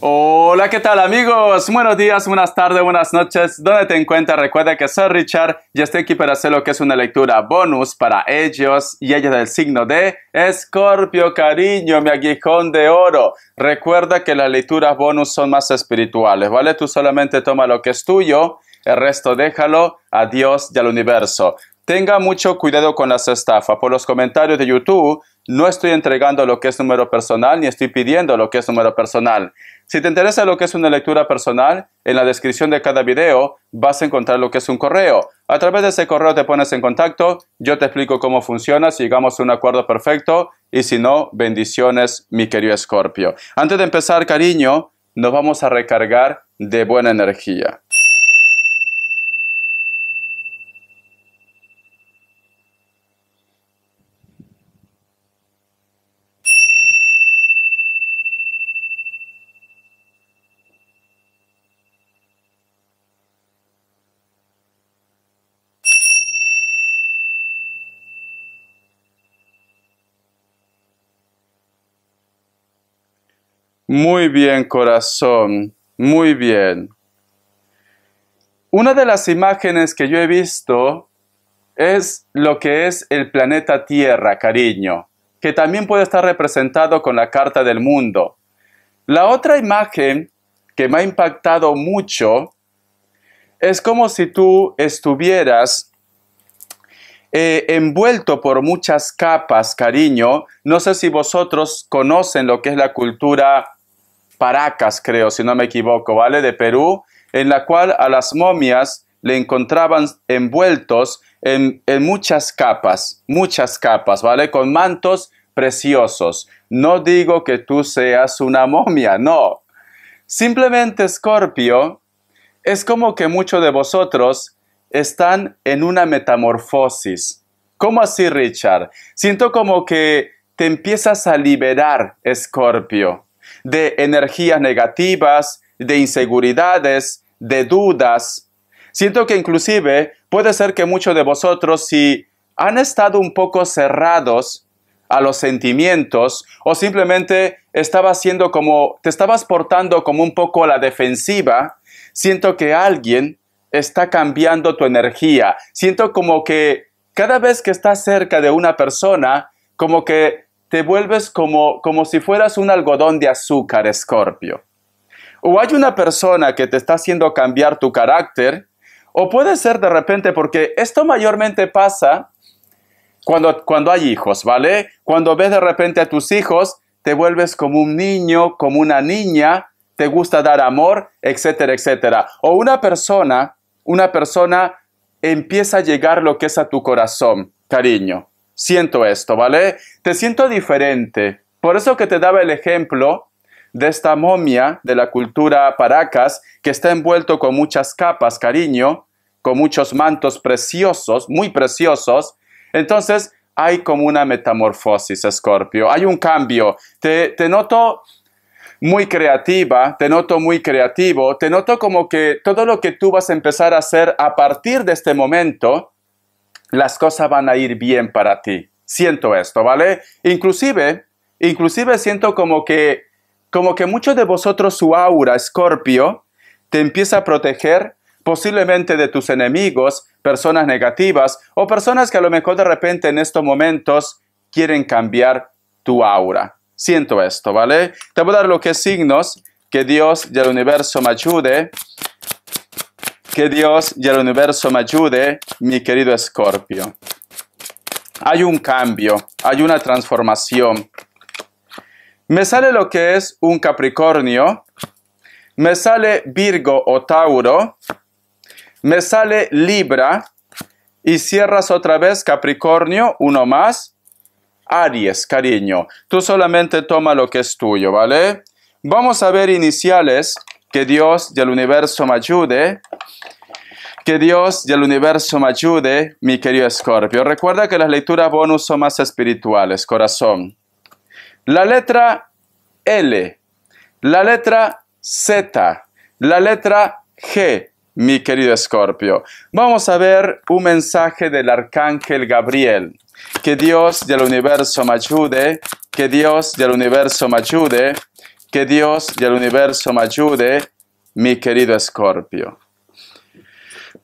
Hola, ¿qué tal amigos? Buenos días, buenas tardes, buenas noches. ¿Dónde te encuentras? Recuerda que soy Richard y estoy aquí para hacer lo que es una lectura bonus para ellos y ellas del signo de Escorpio, cariño, mi aguijón de oro. Recuerda que las lecturas bonus son más espirituales, ¿vale? Tú solamente toma lo que es tuyo, el resto déjalo a Dios y al universo. Tenga mucho cuidado con las estafas. Por los comentarios de YouTube, no estoy entregando lo que es número personal ni estoy pidiendo lo que es número personal. Si te interesa lo que es una lectura personal, en la descripción de cada video vas a encontrar lo que es un correo. A través de ese correo te pones en contacto, yo te explico cómo funciona, si llegamos a un acuerdo perfecto y si no, bendiciones, mi querido Escorpio. Antes de empezar, cariño, nos vamos a recargar de buena energía. Muy bien, corazón, muy bien. Una de las imágenes que yo he visto es lo que es el planeta Tierra, cariño, que también puede estar representado con la carta del mundo. La otra imagen que me ha impactado mucho es como si tú estuvieras eh, envuelto por muchas capas, cariño. No sé si vosotros conocen lo que es la cultura Paracas, creo, si no me equivoco, ¿vale? De Perú, en la cual a las momias le encontraban envueltos en, en muchas capas, muchas capas, ¿vale? Con mantos preciosos. No digo que tú seas una momia, no. Simplemente, Escorpio, es como que muchos de vosotros están en una metamorfosis. ¿Cómo así, Richard? Siento como que te empiezas a liberar, Escorpio de energías negativas, de inseguridades, de dudas. Siento que inclusive puede ser que muchos de vosotros, si han estado un poco cerrados a los sentimientos o simplemente estabas siendo como, te estabas portando como un poco a la defensiva, siento que alguien está cambiando tu energía. Siento como que cada vez que estás cerca de una persona, como que te vuelves como, como si fueras un algodón de azúcar, escorpio. O hay una persona que te está haciendo cambiar tu carácter, o puede ser de repente, porque esto mayormente pasa cuando, cuando hay hijos, ¿vale? Cuando ves de repente a tus hijos, te vuelves como un niño, como una niña, te gusta dar amor, etcétera, etcétera. O una persona, una persona empieza a llegar lo que es a tu corazón, cariño siento esto, ¿vale? Te siento diferente. Por eso que te daba el ejemplo de esta momia de la cultura Paracas, que está envuelto con muchas capas, cariño, con muchos mantos preciosos, muy preciosos. Entonces, hay como una metamorfosis, Escorpio. Hay un cambio. Te, te noto muy creativa, te noto muy creativo, te noto como que todo lo que tú vas a empezar a hacer a partir de este momento, las cosas van a ir bien para ti. Siento esto, ¿vale? Inclusive, inclusive siento como que, como que muchos de vosotros su aura, Escorpio, te empieza a proteger posiblemente de tus enemigos, personas negativas o personas que a lo mejor de repente en estos momentos quieren cambiar tu aura. Siento esto, ¿vale? Te voy a dar lo que signos, que Dios y el universo me ayude que Dios y el universo me ayude, mi querido Escorpio. Hay un cambio, hay una transformación. Me sale lo que es un Capricornio, me sale Virgo o Tauro, me sale Libra y cierras otra vez Capricornio, uno más. Aries, cariño, tú solamente toma lo que es tuyo, ¿vale? Vamos a ver iniciales, que Dios y el universo me ayude, que Dios y el universo me ayude, mi querido Escorpio. Recuerda que las lecturas bonus son más espirituales, corazón. La letra L, la letra Z, la letra G, mi querido Escorpio. Vamos a ver un mensaje del arcángel Gabriel. Que Dios y el universo me ayude, que Dios y el universo me ayude, que Dios y el universo me ayude, mi querido Escorpio.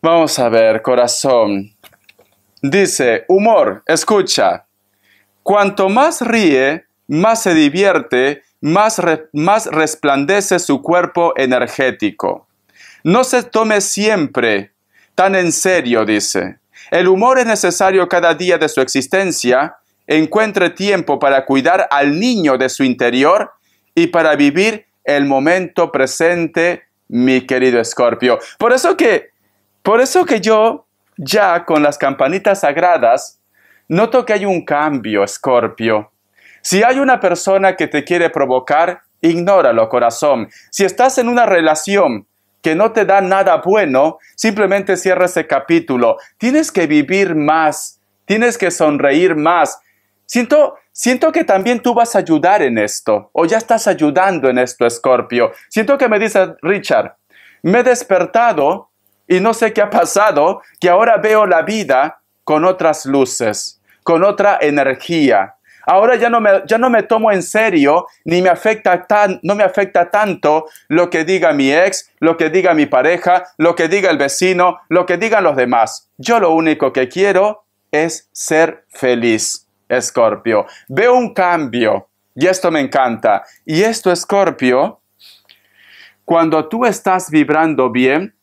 Vamos a ver, corazón. Dice, humor, escucha. Cuanto más ríe, más se divierte, más, más resplandece su cuerpo energético. No se tome siempre tan en serio, dice. El humor es necesario cada día de su existencia. Encuentre tiempo para cuidar al niño de su interior y para vivir el momento presente, mi querido Escorpio. Por eso que por eso que yo, ya con las campanitas sagradas, noto que hay un cambio, Escorpio. Si hay una persona que te quiere provocar, ignóralo, corazón. Si estás en una relación que no te da nada bueno, simplemente cierra ese capítulo. Tienes que vivir más, tienes que sonreír más. Siento, siento que también tú vas a ayudar en esto, o ya estás ayudando en esto, Escorpio. Siento que me dice Richard, me he despertado y no sé qué ha pasado, que ahora veo la vida con otras luces, con otra energía. Ahora ya no me, ya no me tomo en serio, ni me afecta tan, no me afecta tanto lo que diga mi ex, lo que diga mi pareja, lo que diga el vecino, lo que digan los demás. Yo lo único que quiero es ser feliz, Escorpio. Veo un cambio y esto me encanta. Y esto, Escorpio, cuando tú estás vibrando bien,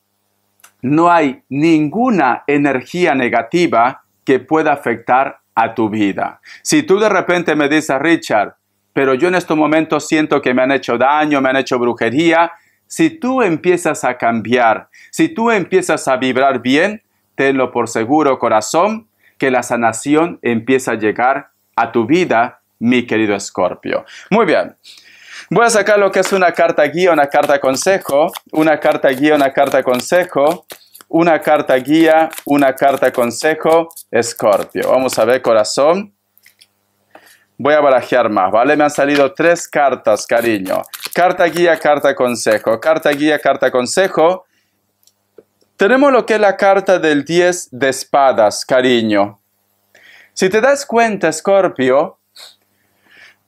no hay ninguna energía negativa que pueda afectar a tu vida. Si tú de repente me dices, Richard, pero yo en estos momentos siento que me han hecho daño, me han hecho brujería, si tú empiezas a cambiar, si tú empiezas a vibrar bien, tenlo por seguro, corazón, que la sanación empieza a llegar a tu vida, mi querido Escorpio. Muy bien, Voy a sacar lo que es una carta guía, una carta consejo, una carta guía, una carta consejo, una carta guía, una carta consejo, escorpio. Vamos a ver corazón. Voy a barajar más, ¿vale? Me han salido tres cartas, cariño. Carta guía, carta consejo, carta guía, carta consejo. Tenemos lo que es la carta del 10 de espadas, cariño. Si te das cuenta, Escorpio,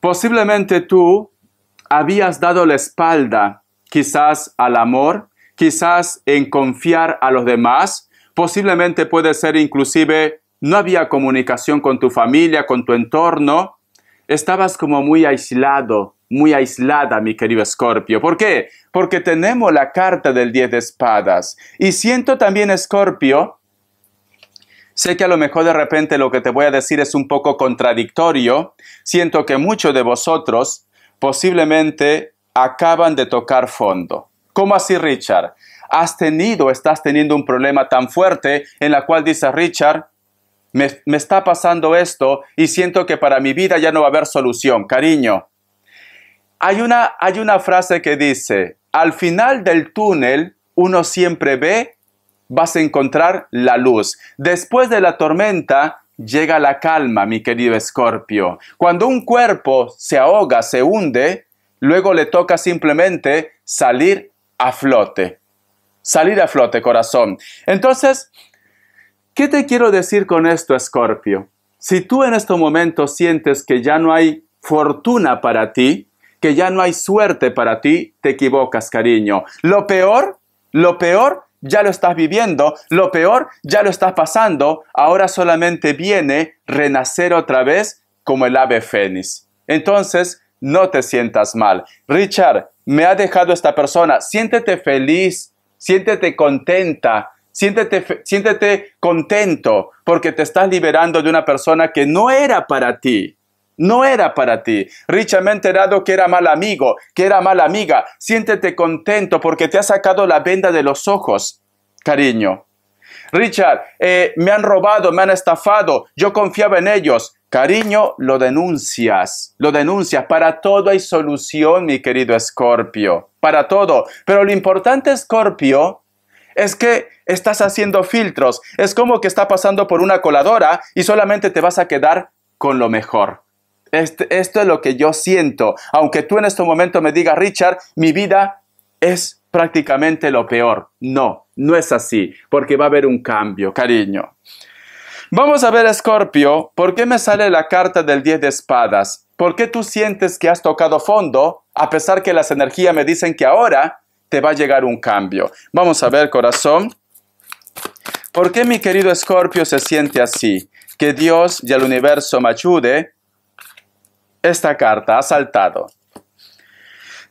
posiblemente tú habías dado la espalda quizás al amor, quizás en confiar a los demás, posiblemente puede ser inclusive no había comunicación con tu familia, con tu entorno, estabas como muy aislado, muy aislada, mi querido Escorpio. ¿Por qué? Porque tenemos la carta del 10 de espadas. Y siento también, Escorpio, Sé que a lo mejor de repente lo que te voy a decir es un poco contradictorio. Siento que muchos de vosotros posiblemente acaban de tocar fondo. ¿Cómo así, Richard? ¿Has tenido, estás teniendo un problema tan fuerte en la cual dice Richard, me, está pasando esto y siento que para mi vida ya no va a haber solución, cariño? Hay una, hay una frase que dice, al final del túnel uno siempre ve, vas a encontrar la luz. Después de la tormenta, llega la calma, mi querido Escorpio. Cuando un cuerpo se ahoga, se hunde, luego le toca simplemente salir a flote. Salir a flote, corazón. Entonces, ¿qué te quiero decir con esto, Escorpio? Si tú en este momento sientes que ya no hay fortuna para ti, que ya no hay suerte para ti, te equivocas, cariño. Lo peor, lo peor ya lo estás viviendo, lo peor ya lo estás pasando, ahora solamente viene renacer otra vez como el ave fénix. Entonces, no te sientas mal. Richard, me ha dejado esta persona, siéntete feliz, siéntete contenta, siéntete, siéntete contento porque te estás liberando de una persona que no era para ti. No era para ti. Richard me he enterado que era mal amigo, que era mala amiga. Siéntete contento porque te ha sacado la venda de los ojos, cariño. Richard, eh, me han robado, me han estafado, yo confiaba en ellos. Cariño, lo denuncias, lo denuncias. Para todo hay solución, mi querido Escorpio. Para todo. Pero lo importante, Escorpio, es que estás haciendo filtros. Es como que está pasando por una coladora y solamente te vas a quedar con lo mejor. Este, esto es lo que yo siento. Aunque tú en este momento me digas, Richard, mi vida es prácticamente lo peor. No, no es así, porque va a haber un cambio, cariño. Vamos a ver, Escorpio, ¿por qué me sale la carta del 10 de espadas? ¿Por qué tú sientes que has tocado fondo a pesar que las energías me dicen que ahora te va a llegar un cambio? Vamos a ver, corazón. ¿Por qué mi querido Escorpio se siente así? Que Dios y el universo me ayude esta carta, ha saltado.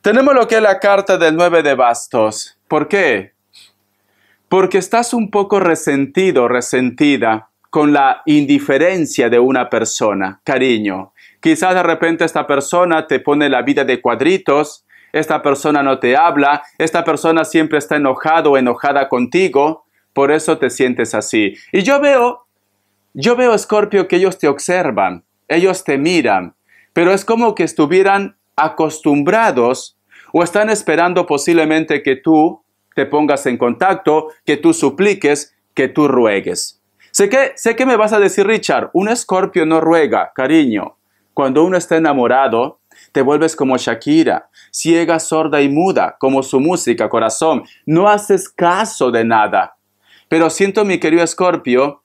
Tenemos lo que es la carta del 9 de bastos. ¿Por qué? Porque estás un poco resentido, resentida con la indiferencia de una persona, cariño. Quizás de repente esta persona te pone la vida de cuadritos, esta persona no te habla, esta persona siempre está enojado o enojada contigo, por eso te sientes así. Y yo veo, yo veo, Escorpio, que ellos te observan, ellos te miran, pero es como que estuvieran acostumbrados o están esperando posiblemente que tú te pongas en contacto, que tú supliques, que tú ruegues. Sé que, sé que me vas a decir, Richard, un escorpio no ruega, cariño. Cuando uno está enamorado, te vuelves como Shakira, ciega, sorda y muda, como su música, corazón. No haces caso de nada. Pero siento, mi querido escorpio,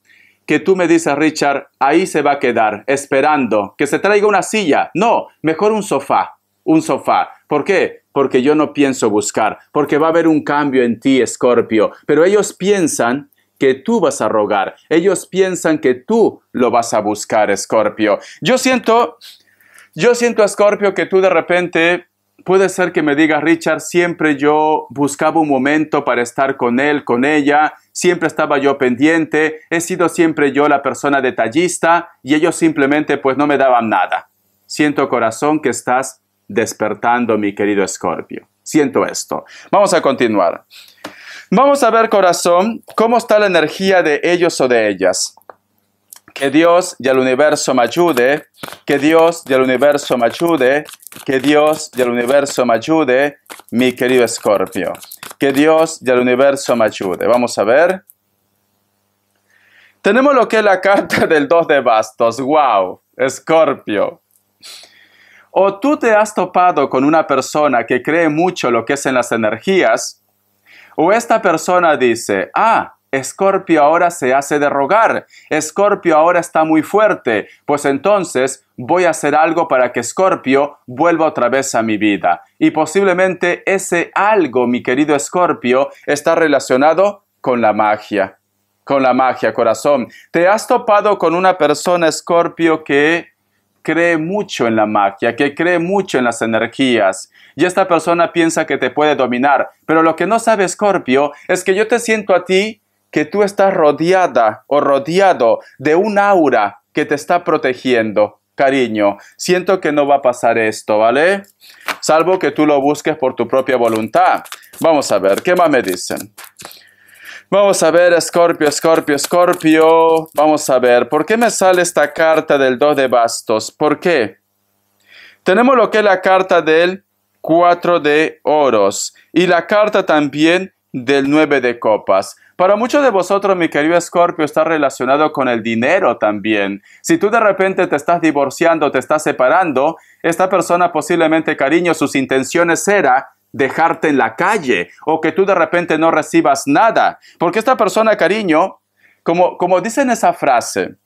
que tú me dices, Richard, ahí se va a quedar, esperando que se traiga una silla. No, mejor un sofá, un sofá. ¿Por qué? Porque yo no pienso buscar, porque va a haber un cambio en ti, Escorpio. Pero ellos piensan que tú vas a rogar, ellos piensan que tú lo vas a buscar, Escorpio. Yo siento, yo siento, Escorpio, que tú de repente puede ser que me diga Richard, siempre yo buscaba un momento para estar con él, con ella, siempre estaba yo pendiente, he sido siempre yo la persona detallista y ellos simplemente pues no me daban nada. Siento corazón que estás despertando, mi querido Escorpio. Siento esto. Vamos a continuar. Vamos a ver, corazón, cómo está la energía de ellos o de ellas que Dios y el universo me ayude, que Dios y el universo me ayude, que Dios y el universo me ayude, mi querido Escorpio. Que Dios y el universo me ayude. Vamos a ver. Tenemos lo que es la carta del 2 de bastos. ¡Wow! Escorpio. O tú te has topado con una persona que cree mucho lo que es en las energías, o esta persona dice, ah, Escorpio ahora se hace de rogar, Escorpio ahora está muy fuerte, pues entonces voy a hacer algo para que Escorpio vuelva otra vez a mi vida. Y posiblemente ese algo, mi querido Escorpio, está relacionado con la magia. Con la magia, corazón. ¿Te has topado con una persona, Escorpio, que cree mucho en la magia, que cree mucho en las energías. Y esta persona piensa que te puede dominar. Pero lo que no sabe Scorpio es que yo te siento a ti que tú estás rodeada o rodeado de un aura que te está protegiendo. Cariño, siento que no va a pasar esto, ¿vale? Salvo que tú lo busques por tu propia voluntad. Vamos a ver, ¿qué más me dicen? Vamos a ver, Scorpio, Scorpio, Scorpio. Vamos a ver, ¿por qué me sale esta carta del 2 de bastos? ¿Por qué? Tenemos lo que es la carta del 4 de oros y la carta también del 9 de copas. Para muchos de vosotros, mi querido Escorpio, está relacionado con el dinero también. Si tú de repente te estás divorciando, te estás separando, esta persona posiblemente, cariño, sus intenciones era dejarte en la calle o que tú de repente no recibas nada. Porque esta persona, cariño, como, como dicen esa frase,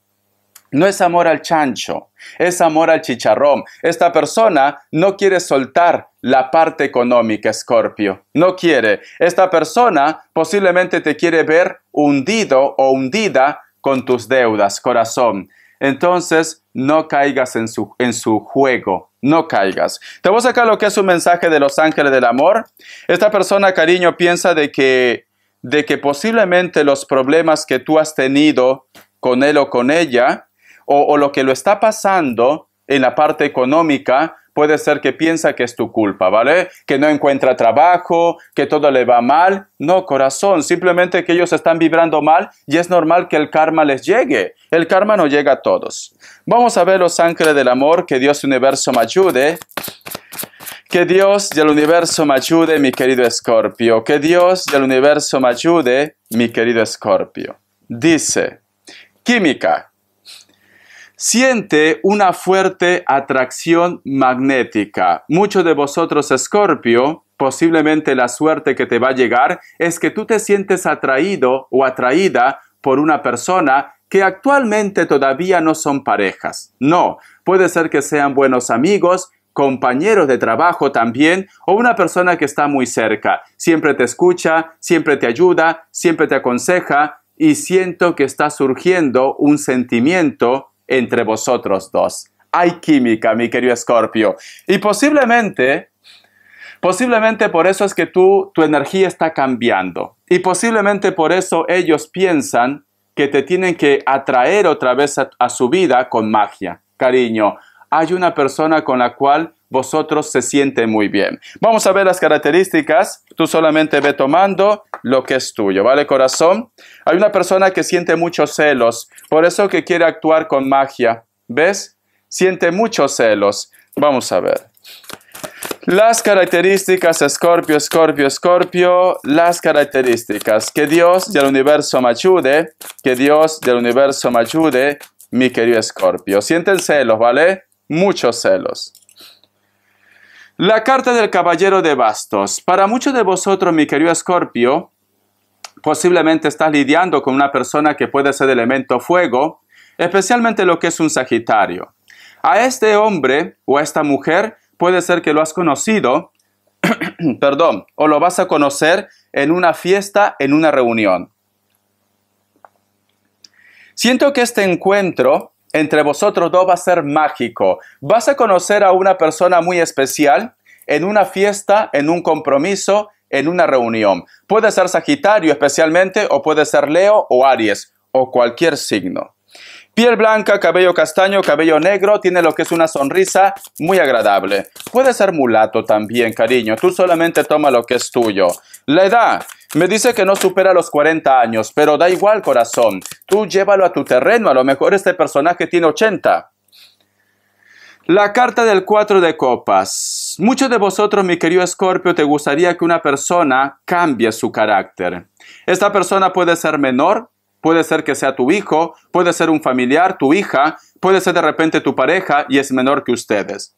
no es amor al chancho, es amor al chicharrón. Esta persona no quiere soltar la parte económica, Scorpio. No quiere. Esta persona posiblemente te quiere ver hundido o hundida con tus deudas, corazón. Entonces, no caigas en su, en su juego, no caigas. Te voy a sacar lo que es un mensaje de los ángeles del amor. Esta persona, cariño, piensa de que, de que posiblemente los problemas que tú has tenido con él o con ella, o, lo que lo está pasando en la parte económica, puede ser que piensa que es tu culpa, ¿vale? Que no encuentra trabajo, que todo le va mal. No, corazón, simplemente que ellos están vibrando mal y es normal que el karma les llegue. El karma no llega a todos. Vamos a ver los ángeles del amor, que Dios universo me ayude. Que Dios del universo me ayude, mi querido Escorpio. Que Dios del universo me ayude, mi querido Escorpio. Dice, química, siente una fuerte atracción magnética. Muchos de vosotros, Escorpio, posiblemente la suerte que te va a llegar es que tú te sientes atraído o atraída por una persona que actualmente todavía no son parejas. No, puede ser que sean buenos amigos, compañeros de trabajo también o una persona que está muy cerca. Siempre te escucha, siempre te ayuda, siempre te aconseja y siento que está surgiendo un sentimiento entre vosotros dos. Hay química, mi querido Escorpio. Y posiblemente, posiblemente por eso es que tú, tu energía está cambiando. Y posiblemente por eso ellos piensan que te tienen que atraer otra vez a su vida con magia. Cariño, hay una persona con la cual vosotros se siente muy bien. Vamos a ver las características. Tú solamente ve tomando lo que es tuyo, ¿vale, corazón? Hay una persona que siente muchos celos, por eso que quiere actuar con magia. ¿Ves? Siente muchos celos. Vamos a ver. Las características, Escorpio, Escorpio, Escorpio, las características. Que Dios del universo me ayude, que Dios del universo me ayude, mi querido Escorpio. Sienten celos, ¿vale? Muchos celos. La carta del caballero de bastos. Para muchos de vosotros, mi querido Escorpio, posiblemente estás lidiando con una persona que puede ser de elemento fuego, especialmente lo que es un Sagitario. A este hombre o a esta mujer puede ser que lo has conocido, perdón, o lo vas a conocer en una fiesta, en una reunión. Siento que este encuentro entre vosotros dos va a ser mágico. Vas a conocer a una persona muy especial en una fiesta, en un compromiso, en una reunión. Puede ser Sagitario especialmente o puede ser Leo o Aries o cualquier signo. Piel blanca, cabello castaño, cabello negro, tiene lo que es una sonrisa muy agradable. Puede ser mulato también, cariño, tú solamente toma lo que es tuyo. La edad, me dice que no supera los 40 años, pero da igual corazón, tú llévalo a tu terreno, a lo mejor este personaje tiene 80. La carta del 4 de copas. Muchos de vosotros, mi querido Escorpio, te gustaría que una persona cambie su carácter. Esta persona puede ser menor, Puede ser que sea tu hijo, puede ser un familiar, tu hija, puede ser de repente tu pareja y es menor que ustedes.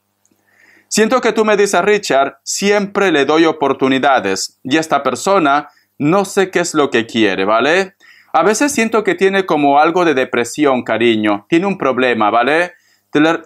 Siento que tú me dices, Richard, siempre le doy oportunidades y esta persona no sé qué es lo que quiere, ¿vale? A veces siento que tiene como algo de depresión, cariño, tiene un problema, ¿vale?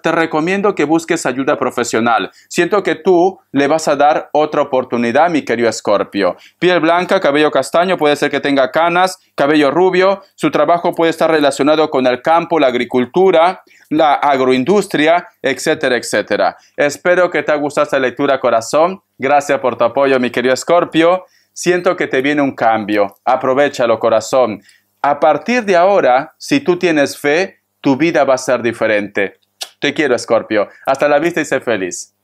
te, recomiendo que busques ayuda profesional. Siento que tú le vas a dar otra oportunidad, mi querido Escorpio. Piel blanca, cabello castaño, puede ser que tenga canas, cabello rubio. Su trabajo puede estar relacionado con el campo, la agricultura, la agroindustria, etcétera, etcétera. Espero que te haya gustado esta lectura, corazón. Gracias por tu apoyo, mi querido Escorpio. Siento que te viene un cambio. Aprovechalo, corazón. A partir de ahora, si tú tienes fe, tu vida va a ser diferente. Te quiero, Scorpio. Hasta la vista y sé feliz.